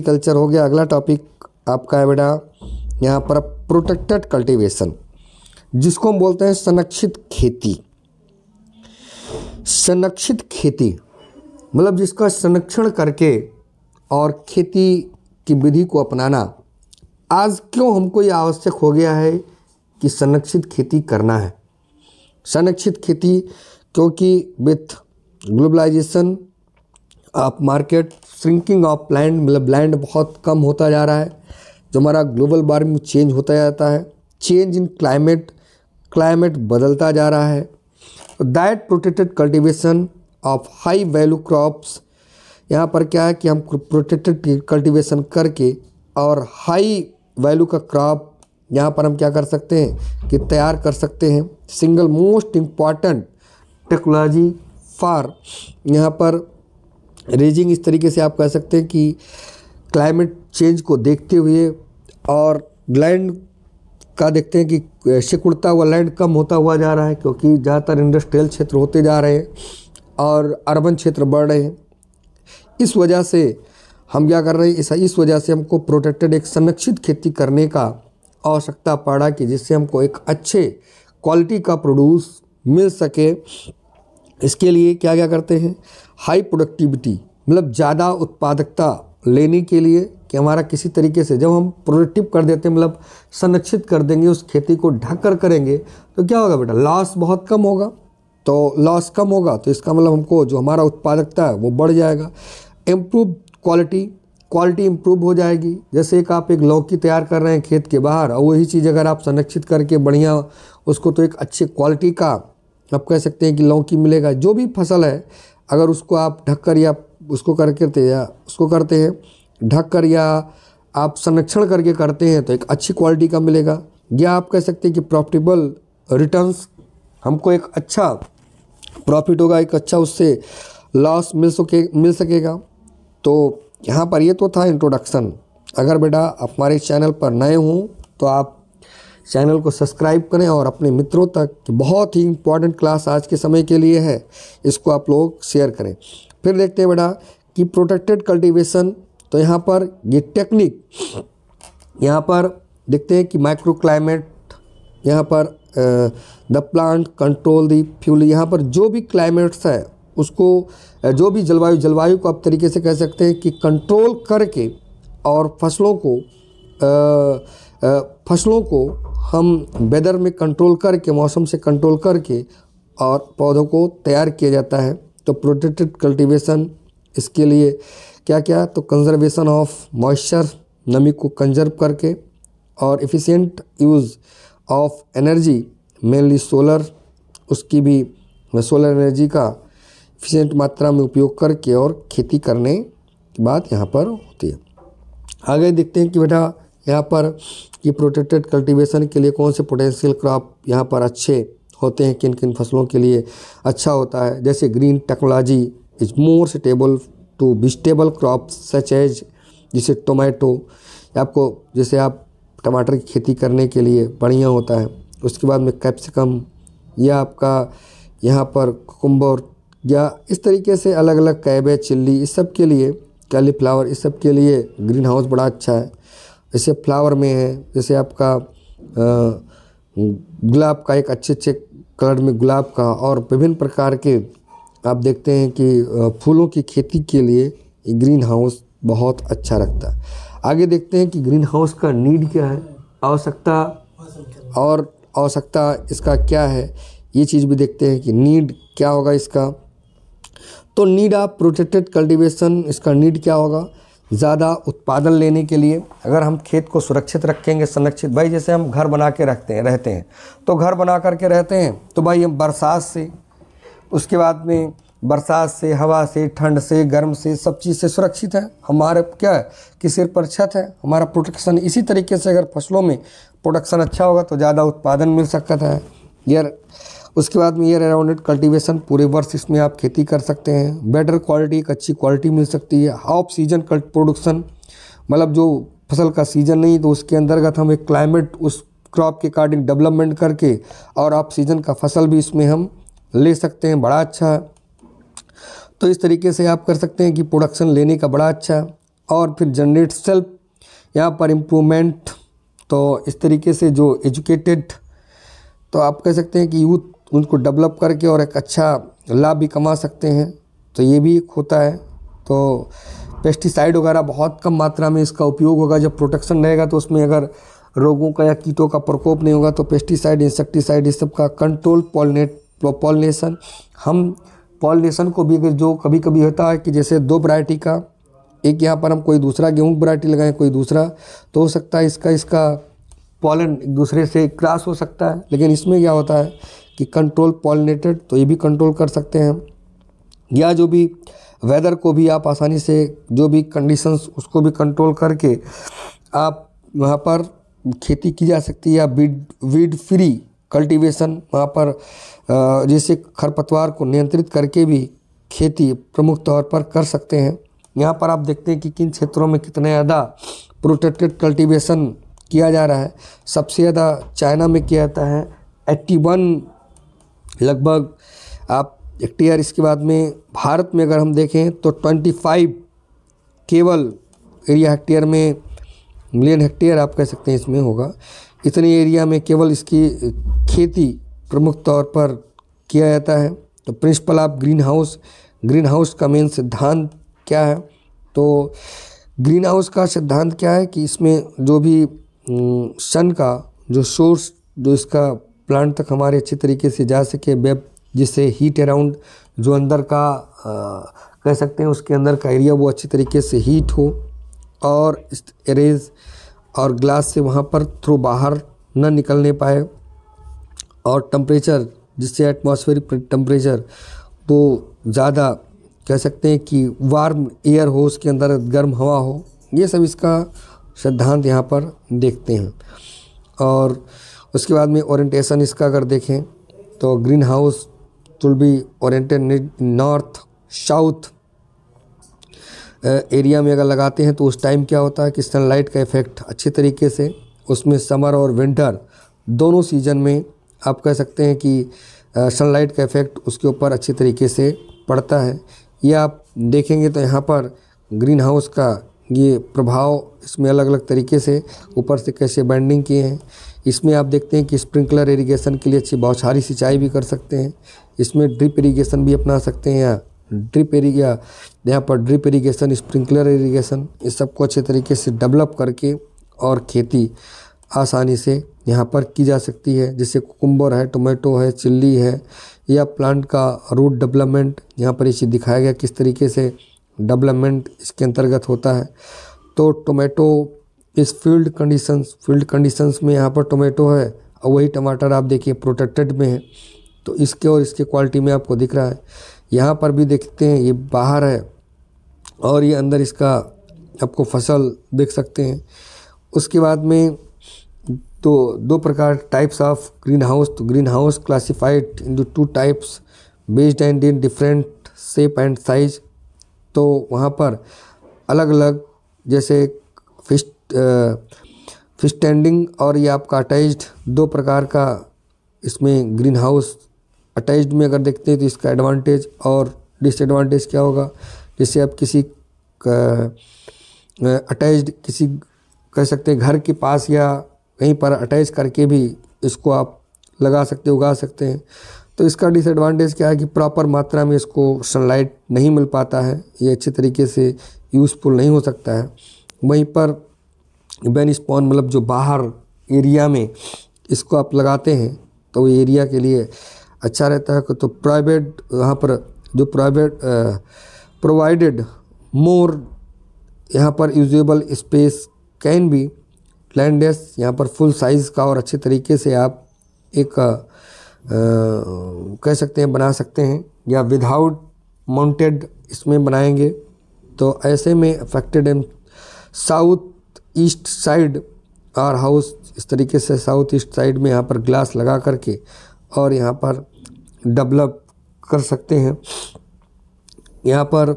culture हो गया अगला टॉपिक आपका है बेटा यहाँ पर प्रोटेक्टेड कल्टीवेशन जिसको हम बोलते हैं संरक्षित खेती संरक्षित खेती मतलब जिसका संरक्षण करके और खेती की विधि को अपनाना आज क्यों हमको ये आवश्यक हो गया है कि संरक्षित खेती करना है संरक्षित खेती क्योंकि विथ ग्लोबलाइजेशन आप मार्केट श्रिंकिंग ऑफ लैंड मतलब लैंड बहुत कम होता जा रहा है जो हमारा ग्लोबल वार्मिंग चेंज होता जाता है चेंज इन क्लाइमेट क्लाइमेट बदलता जा रहा है that protected cultivation of high value crops यहाँ पर क्या है कि हम प्रोटेक्टेड कल्टिवेशन करके और हाई वैल्यू का क्रॉप यहाँ पर हम क्या कर सकते हैं कि तैयार कर सकते हैं single most important technology for यहाँ पर रेजिंग इस तरीके से आप कह सकते हैं कि क्लाइमेट चेंज को देखते हुए और लैंड का देखते हैं कि शिकुड़ता हुआ लैंड कम होता हुआ जा रहा है क्योंकि ज़्यादातर इंडस्ट्रियल क्षेत्र होते जा रहे हैं और अर्बन क्षेत्र बढ़ रहे हैं इस वजह से हम क्या कर रहे हैं इस इस वजह से हमको प्रोटेक्टेड एक संरक्षित खेती करने का आवश्यकता पड़ा कि जिससे हमको एक अच्छे क्वालिटी का प्रोड्यूस मिल सके इसके लिए क्या क्या करते हैं हाई प्रोडक्टिविटी मतलब ज़्यादा उत्पादकता लेने के लिए कि हमारा किसी तरीके से जब हम प्रोडक्टिव कर देते हैं मतलब संरक्षित कर देंगे उस खेती को ढक कर करेंगे तो क्या होगा बेटा लॉस बहुत कम होगा तो लॉस कम होगा तो इसका मतलब हमको जो हमारा उत्पादकता है वो बढ़ जाएगा इम्प्रूव क्वालिटी क्वालिटी इम्प्रूव हो जाएगी जैसे एक आप एक लौकी तैयार कर रहे हैं खेत के बाहर और वही चीज़ अगर आप संरक्षित करके बढ़िया उसको तो एक अच्छी क्वालिटी का आप कह सकते हैं कि लौकी मिलेगा जो भी फसल है अगर उसको आप ढककर या उसको कर करते या उसको करते हैं ढक कर या आप संरक्षण करके करते हैं तो एक अच्छी क्वालिटी का मिलेगा या आप कह सकते हैं कि प्रॉफिटेबल रिटर्न्स हमको एक अच्छा प्रॉफिट होगा एक अच्छा उससे लॉस मिल सके मिल सकेगा तो यहाँ पर ये तो था इंट्रोडक्शन अगर बेटा आप हमारे चैनल पर नए हों तो आप चैनल को सब्सक्राइब करें और अपने मित्रों तक बहुत ही इम्पॉर्टेंट क्लास आज के समय के लिए है इसको आप लोग शेयर करें फिर देखते हैं बेटा कि प्रोटेक्टेड कल्टीवेशन तो यहाँ पर ये टेक्निक यहाँ पर देखते हैं कि माइक्रो क्लाइमेट यहाँ पर the plant control the fuel यहाँ पर जो भी क्लाइमेट्स है उसको जो भी जलवायु जलवायु को आप तरीके से कह सकते हैं कि कंट्रोल करके और फसलों को आ, आ, फसलों को हम वेदर में कंट्रोल करके मौसम से कंट्रोल करके और पौधों को तैयार किया जाता है तो प्रोटेक्टेड कल्टीवेशन इसके लिए क्या क्या तो कंजर्वेशन ऑफ मॉइस्चर नमी को कंजर्व करके और efficient use of energy mainly solar उसकी भी सोलर एनर्जी का इफिशेंट मात्रा में उपयोग करके और खेती करने की बात यहाँ पर होती है आगे देखते हैं कि बेटा यहाँ पर कि प्रोटेक्टेड कल्टीवेशन के लिए कौन से पोटेंशियल क्रॉप यहाँ पर अच्छे होते हैं किन किन फसलों के लिए अच्छा होता है जैसे green technology is more suitable to vegetable crop such as जैसे टोमेटो आपको जैसे आप टमाटर की खेती करने के लिए बढ़िया होता है उसके बाद में कैप्सिकम या आपका यहाँ पर कुकुम्बर या इस तरीके से अलग अलग कैबेज चिल्ली इस सब के लिए कैलीफ्लावर इस सब के लिए ग्रीन हाउस बड़ा अच्छा है जैसे फ्लावर में है जैसे आपका गुलाब का एक अच्छे अच्छे कलर में गुलाब का और विभिन्न प्रकार के आप देखते हैं कि फूलों की खेती के लिए ग्रीन हाउस बहुत अच्छा रखता है आगे देखते हैं कि ग्रीन हाउस का नीड क्या है आवश्यकता और आवश्यकता इसका क्या है ये चीज़ भी देखते हैं कि नीड क्या होगा इसका तो नीड ऑफ प्रोटेक्टेड कल्टीवेशन इसका नीड क्या होगा ज़्यादा उत्पादन लेने के लिए अगर हम खेत को सुरक्षित रखेंगे संरक्षित भाई जैसे हम घर बना के रखते हैं रहते हैं तो घर बना करके रहते हैं तो भाई हम बरसात से उसके बाद में बरसात से हवा से ठंड से गर्म से सब चीज़ से सुरक्षित है हमारे क्या है कि सिर पर छत है हमारा प्रोटेक्शन इसी तरीके से अगर फसलों में प्रोडक्शन अच्छा होगा तो ज़्यादा उत्पादन मिल सकता है यार उसके बाद में ईयर अराउंडेड कल्टीवेशन पूरे वर्ष इसमें आप खेती कर सकते हैं बेटर क्वालिटी एक अच्छी क्वालिटी मिल सकती है ऑफ सीजन प्रोडक्शन मतलब जो फसल का सीज़न नहीं तो उसके अंतर्गत हम एक क्लाइमेट उस क्रॉप के अकॉर्डिंग डेवलपमेंट करके और ऑफ सीजन का फसल भी इसमें हम ले सकते हैं बड़ा अच्छा तो इस तरीके से आप कर सकते हैं कि प्रोडक्शन लेने का बड़ा अच्छा और फिर जनरेट सेल्फ यहाँ पर इम्प्रूवमेंट तो इस तरीके से जो एजुकेटेड तो आप कह सकते हैं कि यूथ उनको डेवलप करके और एक अच्छा लाभ भी कमा सकते हैं तो ये भी एक होता है तो पेस्टिसाइड वगैरह बहुत कम मात्रा में इसका उपयोग होगा जब प्रोटेक्शन रहेगा तो उसमें अगर रोगों का या कीटों का प्रकोप नहीं होगा तो पेस्टिसाइड इंसेक्टिसाइड इस सब का कंट्रोल पॉलिनेट पॉलिनेशन हम पॉलिनेशन को भी जो कभी कभी होता है कि जैसे दो वरायटी का एक यहाँ पर हम कोई दूसरा गेहूँ वरायटी लगाएं कोई दूसरा तो हो सकता है इसका इसका पॉलन एक दूसरे से क्रॉस हो सकता है लेकिन इसमें क्या होता है कि कंट्रोल पॉलिनेटेड तो ये भी कंट्रोल कर सकते हैं या जो भी वेदर को भी आप आसानी से जो भी कंडीशंस उसको भी कंट्रोल करके आप वहाँ पर खेती की जा सकती है या वीड वीड फ्री कल्टीवेशन वहाँ पर जैसे खरपतवार को नियंत्रित करके भी खेती प्रमुख तौर पर कर सकते हैं यहाँ पर आप देखते हैं कि किन क्षेत्रों में कितने ज़्यादा प्रोटेक्टेड कल्टीवेशन किया जा रहा है सबसे ज़्यादा चाइना में किया जाता है एट्टी वन लगभग आप एक टी इसके बाद में भारत में अगर हम देखें तो 25 केवल एरिया हेक्टेयर में मिलियन हेक्टेयर आप कह सकते हैं इसमें होगा इतने एरिया में केवल इसकी खेती प्रमुख तौर पर किया जाता है तो प्रिंसिपल आप ग्रीन हाउस ग्रीन हाउस का मेन सिद्धांत क्या है तो ग्रीन हाउस का सिद्धांत क्या है कि इसमें जो भी सन का जो सोर्स जो इसका प्लांट तक हमारे अच्छे तरीके से जा सके वेब जिससे हीट अराउंड जो अंदर का आ, कह सकते हैं उसके अंदर का एरिया वो अच्छी तरीके से हीट हो और एरेज और ग्लास से वहाँ पर थ्रू बाहर न निकलने पाए और टम्परेचर जिससे एटमॉस्फेरिक टम्परेचर वो ज़्यादा कह सकते हैं कि वार्म एयर हो उसके अंदर गर्म हवा हो ये सब इसका सिद्धांत यहाँ पर देखते हैं और उसके बाद में ओरिएंटेशन इसका अगर देखें तो ग्रीन हाउस टुल be oriented north south area में अगर लगाते हैं तो उस टाइम क्या होता है कि सनलाइट का इफ़ेक्ट अच्छे तरीके से उसमें समर और विंटर दोनों सीजन में आप कह सकते हैं कि सनलाइट का इफ़ेक्ट उसके ऊपर अच्छे तरीके से पड़ता है या आप देखेंगे तो यहाँ पर ग्रीन हाउस का ये प्रभाव इसमें अलग अलग तरीके से ऊपर से कैसे बैंडिंग किए हैं इसमें आप देखते हैं कि स्प्रिंकलर इरीगेशन के लिए अच्छी बौछारी सिंचाई भी कर सकते हैं इसमें ड्रिप इरीगेशन भी अपना सकते हैं यहाँ ड्रिप एरिया यहाँ पर ड्रिप इरीगेशन स्प्रिंकलर इरीगेशन इस सबको अच्छे तरीके से डेवलप करके और खेती आसानी से यहाँ पर की जा सकती है जैसे कुकुम्बर है टोमेटो है चिल्ली है या प्लांट का रूट डेवलपमेंट यहाँ पर इसे दिखाया गया किस तरीके से डेवलपमेंट इसके अंतर्गत होता है तो टोमेटो इस फील्ड कंडीशंस फील्ड कंडीशंस में यहाँ पर टोमेटो है और वही टमाटर आप देखिए प्रोटेक्टेड में है तो इसके और इसके क्वालिटी में आपको दिख रहा है यहाँ पर भी देखते हैं ये बाहर है और ये अंदर इसका आपको फसल देख सकते हैं उसके बाद में तो दो प्रकार टाइप्स ऑफ ग्रीन हाउस तो green house classified in two types based and in different shape and size तो वहाँ पर अलग अलग जैसे फिश फिश स्टैंडिंग और ये आपका अटैच्ड दो प्रकार का इसमें ग्रीन हाउस अटैच्ड में अगर देखते हैं तो इसका एडवांटेज और डिसएडवांटेज क्या होगा जैसे आप किसी अटैच्ड किसी कह सकते हैं घर के पास या कहीं पर अटैच करके भी इसको आप लगा सकते उगा सकते हैं तो इसका डिसएडवांटेज क्या है कि प्रॉपर मात्रा में इसको सनलाइट नहीं मिल पाता है ये अच्छे तरीके से यूज़फुल नहीं हो सकता है वहीं पर बेन स्पॉन मतलब जो बाहर एरिया में इसको आप लगाते हैं तो वो एरिया के लिए अच्छा रहता है तो प्राइवेट यहाँ पर जो प्राइवेट प्रोवाइडेड मोर यहाँ पर यूजेबल स्पेस कैन बी लैंडेस यहाँ पर फुल साइज़ का और अच्छे तरीके से आप एक कह सकते हैं बना सकते हैं या विदाउट माउंटेड इसमें बनाएंगे तो ऐसे में affected in south east side are house इस तरीके से साउथ ईस्ट साइड में यहाँ पर ग्लास लगा करके और यहाँ पर डेवलप कर सकते हैं यहाँ पर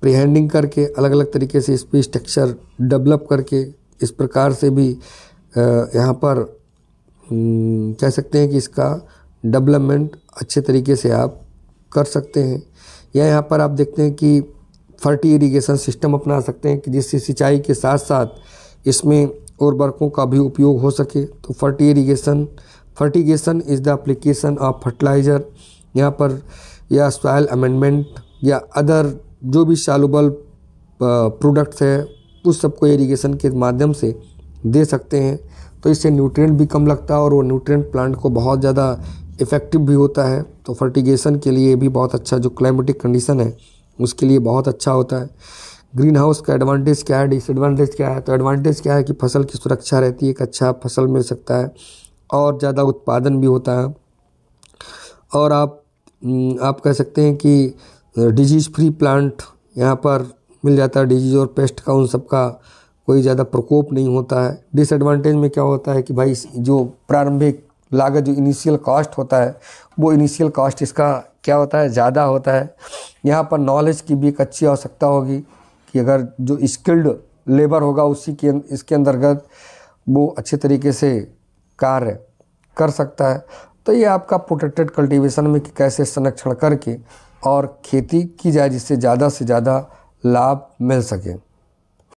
प्रीहैंडिंग करके अलग अलग तरीके से इस पर स्ट्रक्चर डेवलप करके इस प्रकार से भी यहाँ पर कह सकते हैं कि इसका डेवलपमेंट अच्छे तरीके से आप कर सकते हैं या यहाँ पर आप देखते हैं कि फर्टी इरीगेशन सिस्टम अपना सकते हैं कि जिससे सिंचाई के साथ साथ इसमें और वर्कों का भी उपयोग हो सके तो फर्टी irrigation fertigation is the application of fertiliser यहाँ पर या सॉयल अमेंडमेंट या अदर जो भी शालूबल प्रोडक्ट्स है उस सबको इरीगेशन के माध्यम से दे सकते हैं तो इससे न्यूट्रिएंट भी कम लगता है और वो न्यूट्रिएंट प्लांट को बहुत ज़्यादा इफ़ेक्टिव भी होता है तो फर्टिगेशन के लिए भी बहुत अच्छा जो क्लाइमेटिक कंडीशन है उसके लिए बहुत अच्छा होता है ग्रीन हाउस का एडवांटेज क्या है डिसएडवांटेज क्या है तो एडवांटेज क्या है कि फसल की सुरक्षा रहती है एक अच्छा फसल मिल सकता है और ज़्यादा उत्पादन भी होता है और आप हम्म, आप कह सकते हैं कि डिजीज़ फ्री प्लांट यहाँ पर मिल जाता है डिजीज़ और पेस्ट का उन सब का कोई ज़्यादा प्रकोप नहीं होता है डिसएडवांटेज में क्या होता है कि भाई जो प्रारंभिक लागत जो इनिशियल कॉस्ट होता है वो इनिशियल कॉस्ट इसका क्या होता है ज़्यादा होता है यहाँ पर नॉलेज की भी एक अच्छी आवश्यकता होगी कि अगर जो स्किल्ड लेबर होगा उसी के इसके अंतर्गत वो अच्छे तरीके से कार्य कर सकता है तो ये आपका प्रोटेक्टेड कल्टीवेशन में कैसे संरक्षण करके और खेती की जाए जिससे ज़्यादा से ज़्यादा लाभ मिल सके